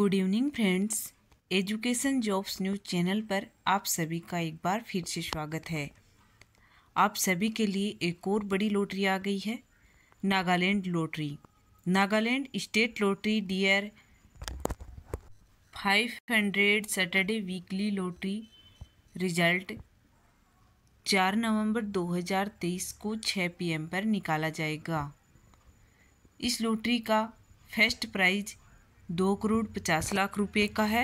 good evening friends education jobs news channel पर आप सभी का एक बार फिर से स्वागत है आप सभी के लिए एक और बड़ी लॉटरी आ गई है Nagaland lottery Nagaland state lottery dear 500 Saturday weekly lottery result 4 नवंबर 2023 को 6 पीएम पर निकाला जाएगा इस लॉटरी का फर्स्ट प्राइज़ दो करोड़ पचास लाख रुपए का है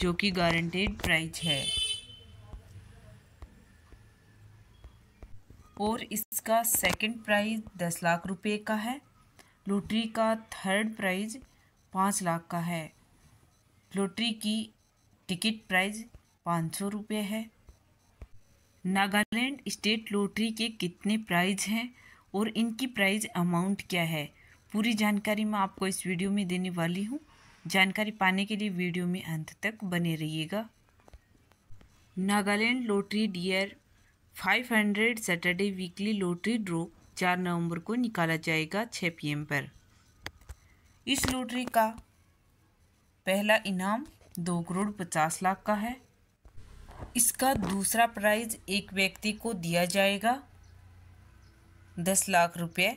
जो कि गारंटेड प्राइज है और इसका सेकंड प्राइज दस लाख रुपए का है लॉटरी का थर्ड प्राइज पाँच लाख का है लॉटरी की टिकट प्राइज पाँच सौ रुपये है नागालैंड स्टेट लॉटरी के कितने प्राइज हैं और इनकी प्राइज अमाउंट क्या है पूरी जानकारी मैं आपको इस वीडियो में देने वाली हूँ जानकारी पाने के लिए वीडियो में अंत तक बने रहिएगा Nagaland lottery dear 500 Saturday weekly lottery draw 4 नवंबर को निकाला जाएगा 6 पीएम पर इस लॉटरी का पहला इनाम दो करोड़ पचास लाख का है इसका दूसरा प्राइज एक व्यक्ति को दिया जाएगा दस लाख रुपए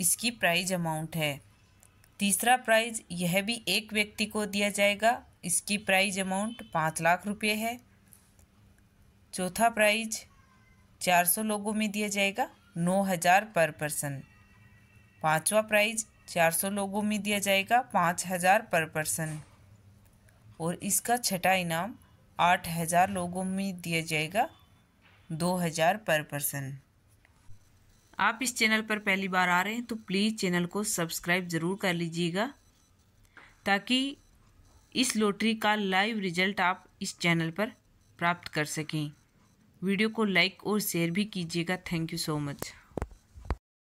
इसकी प्राइज अमाउंट है तीसरा प्राइज यह भी एक व्यक्ति को दिया जाएगा इसकी प्राइज अमाउंट पाँच लाख रुपये है चौथा प्राइज चार सौ लोगों में दिया जाएगा नौ हज़ार पर पर्सन पाँचवा प्राइज चार सौ लोगों में दिया जाएगा पाँच हज़ार पर पर्सन और इसका छठा इनाम आठ हज़ार लोगों में दिया जाएगा दो हज़ार पर पर्सन आप इस चैनल पर पहली बार आ रहे हैं तो प्लीज़ चैनल को सब्सक्राइब ज़रूर कर लीजिएगा ताकि इस लॉटरी का लाइव रिजल्ट आप इस चैनल पर प्राप्त कर सकें वीडियो को लाइक और शेयर भी कीजिएगा थैंक यू सो मच